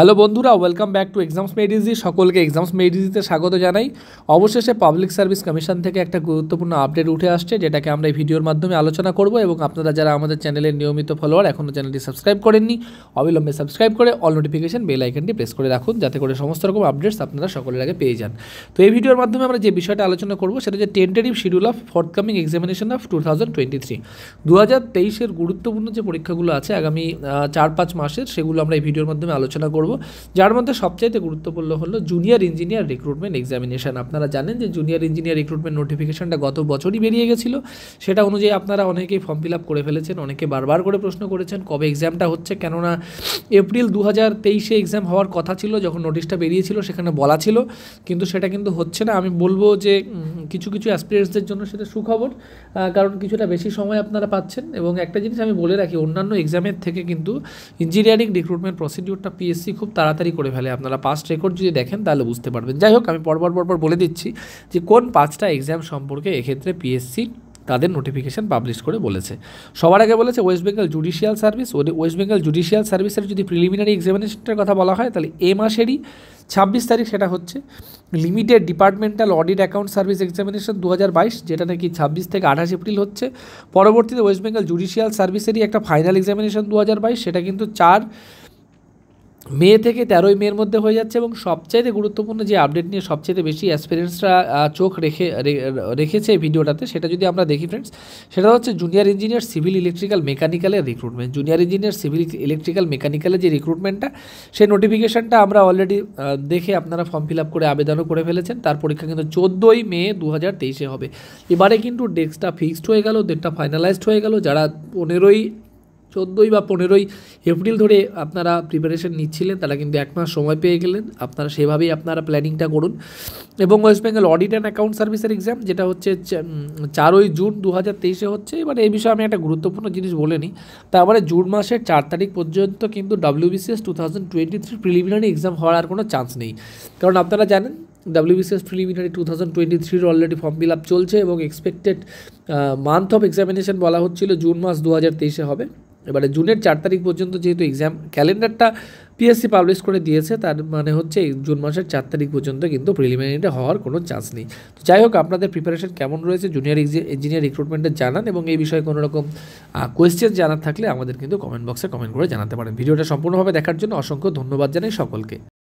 hello বন্ধুরা welcome back to exams মেডিজি সকলকে এক্সামস মেডিজিতে স্বাগত জানাই অবশেষে পাবলিক সার্ভিস কমিশন থেকে একটা গুরুত্বপূর্ণ আপডেট উঠে আসছে যেটাকে আমরা এই ভিডিওর মাধ্যমে আলোচনা করব এবং আপনারা যারা আমাদের চ্যানেলের নিয়মিত ফলোয়ার এখনও চ্যানেলটি সাবস্ক্রাইব করেননি অবিলম্বে সাবস্ক্রাইব করে অল নোটিফিকেশন বেল আইকনটি প্রেস করে রাখুন যাতে করে সমস্ত রকম আপডেটস আপনারা সকলের আগে পেয়ে যান তো এই ভিডিওর মাধ্যমে আমরা যে বিষয়টা আলোচনা করব সেটা হচ্ছে tentative schedule of forthcoming examination of two thousand twenty three দু হাজার তেইশের গুরুত্বপূর্ণ যে পরীক্ষাগুলো আছে আগামী চার পাঁচ মাসের সেগুলো আমরা এই ভিডিওর মাধ্যমে আলোচনা করব যার মধ্যে সবচাইতে গুরুত্বপূর্ণ হলো জুনিয়র ইঞ্জিনিয়ার রিক্রুটমেন্ট এক্সামিনেশান আপনারা জানেন যে জুনিয়র ইঞ্জিনিয়ার রিক্রুটমেন্ট নোটিফিকেশনটা গত বছরই বেরিয়ে গেছিলো সেটা অনুযায়ী আপনারা অনেকেই ফর্ম ফিল আপ করে ফেলেছেন অনেকে বারবার করে প্রশ্ন করেছেন কবে এক্সামটা হচ্ছে কেননা এপ্রিল দু হাজার তেইশে এক্সাম হওয়ার কথা ছিল যখন নোটিশটা বেরিয়েছিল সেখানে বলা ছিল কিন্তু সেটা কিন্তু হচ্ছে না আমি বলবো যে কিছু কিছু অ্যাসপিরিয়েন্সদের জন্য সেটা সুখবর কারণ কিছুটা বেশি সময় আপনারা পাচ্ছেন এবং একটা জিনিস আমি বলে রাখি অন্যান্য এক্সামের থেকে কিন্তু ইঞ্জিনিয়ারিং রিক্রুটমেন্ট প্রসিডিউরটা পিএসসি খুব তাড়াতাড়ি করে ফেলে আপনারা পাস্ট রেকর্ড যদি দেখেন তাহলে বুঝতে পারবেন যাই হোক আমি পরপর পরপর বলে দিচ্ছি যে কোন পাঁচটা এক্সাম সম্পর্কে এক্ষেত্রে পিএসসি তাদের নোটিফিকেশান পাবলিশ করে বলেছে সবার আগে বলেছে West Bengal judicial service West Bengal judicial সার্ভিসের যদি প্রিলিমিনারি এক্সামিনেশনটার কথা বলা হয় তাহলে এ মাসেরই ছাব্বিশ তারিখ সেটা হচ্ছে limited departmental audit account service examination দু যেটা নাকি ছাব্বিশ থেকে আঠাশ এপ্রিল হচ্ছে পরবর্তীতে ওয়েস্ট বেঙ্গল জুডিশিয়াল সার্ভিসেরই একটা ফাইনাল এক্সামিনেশন দু সেটা কিন্তু চার মে থেকে তেরোই মের মধ্যে হয়ে যাচ্ছে এবং সবচাইতে গুরুত্বপূর্ণ যে আপডেট নিয়ে সবচাইতে বেশি অ্যাসপিরিয়েন্সরা চোখ রেখে রেখেছে ভিডিওটাতে সেটা যদি আমরা দেখি ফ্রেন্ডস সেটা হচ্ছে জুনিয়র ইঞ্জিনিয়ার সিভিল ইলেকট্রিক্যাল মেকানিক্যালের recruitment junior engineer civil electrical মেকানিক্যালের যে রিক্রুটমেন্টটা সেই নোটিফিকেশানটা আমরা অলরেডি দেখে আপনারা ফর্ম ফিল আপ করে আবেদনও করে ফেলেছেন তার পরীক্ষা কিন্তু চোদ্দোই মে দু হাজার তেইশে হবে এবারে কিন্তু ডেস্কটা ফিক্সড হয়ে গেল ডেটটা ফাইনালাইজড হয়ে গেল যারা পনেরোই চোদ্দোই বা পনেরোই এপ্রিল ধরে আপনারা প্রিপারেশন নিচ্ছিলেন তারা কিন্তু এক মাস সময় পেয়ে গেলেন আপনারা সেভাবেই আপনারা প্ল্যানিংটা করুন এবং West Bengal audit and account সার্ভিসের এক্সাম যেটা হচ্ছে চারই জুন দু হাজার তেইশে হচ্ছে এবার মানে এই বিষয়ে আমি একটা গুরুত্বপূর্ণ জিনিস বলে নিই তারপরে মানে জুন মাসের চার তারিখ পর্যন্ত কিন্তু WBCS two thousand twenty three preliminary exam হওয়ার আর কোনো চান্স নেই কারণ আপনারা জানেন WBCS preliminary two thousand twenty থ্রির অলরেডি ফর্ম ফিল আপ চলছে এবং এক্সপেক্টেড মান্থ অফ এক্সামিনেশন বলা হচ্ছিল জুন মাস দু হাজার তেইশে হবে এবারে জুনের চার তারিখ পর্যন্ত যেহেতু এক্সাম ক্যালেন্ডারটা পিএসসি পাবলিশ করে দিয়েছে তার মানে হচ্ছে জুন মাসের চার তারিখ পর্যন্ত কিন্তু প্রিলিমিনারিটা হওয়ার কোনো চান্স নেই তো যাই হোক আপনাদের প্রিপারেশন কেমন রয়েছে জুনিয়র ইঞ্জিনিয়ার রিক্রুটমেন্টে জানান এবং এই বিষয়ে কোনো রকম কোয়েশ্চেন জানার থাকলে আমাদের কিন্তু কমেন্ট বক্সে কমেন্ট করে জানাতে পারেন ভিডিওটা সম্পূর্ণভাবে দেখার জন্য অসংখ্য ধন্যবাদ জানাই সকলকে